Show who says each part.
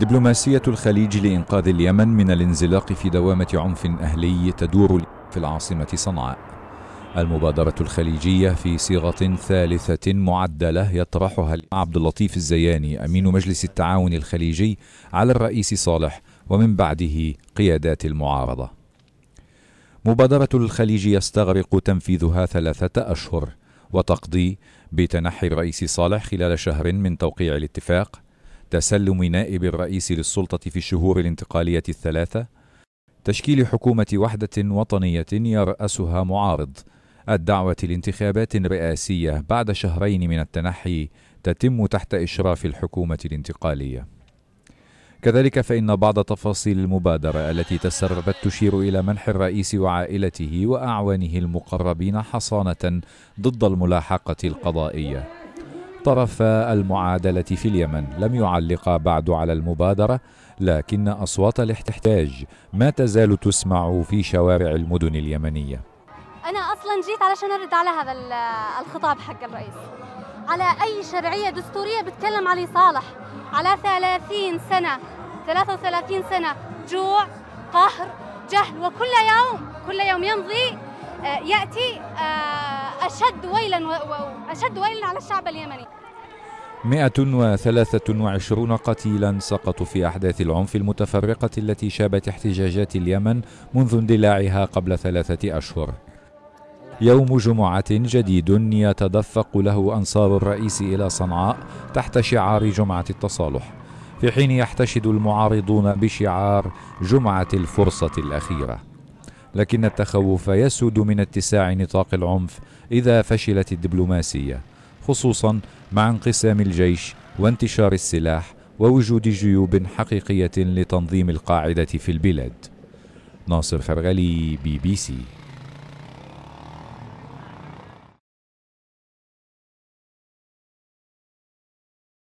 Speaker 1: دبلوماسية الخليج لإنقاذ اليمن من الانزلاق في دوامة عنف أهلي تدور في العاصمة صنعاء المبادرة الخليجية في صيغة ثالثة معدلة يطرحها عبد اللطيف الزياني أمين مجلس التعاون الخليجي على الرئيس صالح ومن بعده قيادات المعارضة مبادرة الخليج يستغرق تنفيذها ثلاثة أشهر وتقضي بتنحي الرئيس صالح خلال شهر من توقيع الاتفاق تسلم نائب الرئيس للسلطة في الشهور الانتقالية الثلاثة تشكيل حكومة وحدة وطنية يرأسها معارض الدعوة لانتخابات رئاسية بعد شهرين من التنحي تتم تحت إشراف الحكومة الانتقالية كذلك فإن بعض تفاصيل المبادرة التي تسربت تشير إلى منح الرئيس وعائلته وأعوانه المقربين حصانة ضد الملاحقة القضائية طرف المعادله في اليمن لم يعلق بعد على المبادره لكن اصوات الاحتجاج ما تزال تسمع في شوارع المدن اليمنيه
Speaker 2: انا اصلا جيت علشان ارد على هذا الخطاب حق الرئيس على اي شرعيه دستوريه بتكلم علي صالح على 30 سنه 33 سنه جوع قهر جهل وكل يوم كل يوم يمضي آه، ياتي آه، أشد ويلا وأشد ويلا على الشعب اليمني
Speaker 1: 123 قتيلا سقطوا في أحداث العنف المتفرقة التي شابت احتجاجات اليمن منذ اندلاعها قبل ثلاثة أشهر يوم جمعة جديد يتدفق له أنصار الرئيس إلى صنعاء تحت شعار جمعة التصالح في حين يحتشد المعارضون بشعار جمعة الفرصة الأخيرة لكن التخوف يسود من اتساع نطاق العنف إذا فشلت الدبلوماسية خصوصا مع انقسام الجيش وانتشار السلاح ووجود جيوب حقيقية لتنظيم القاعدة في البلاد ناصر فرغلي بي بي سي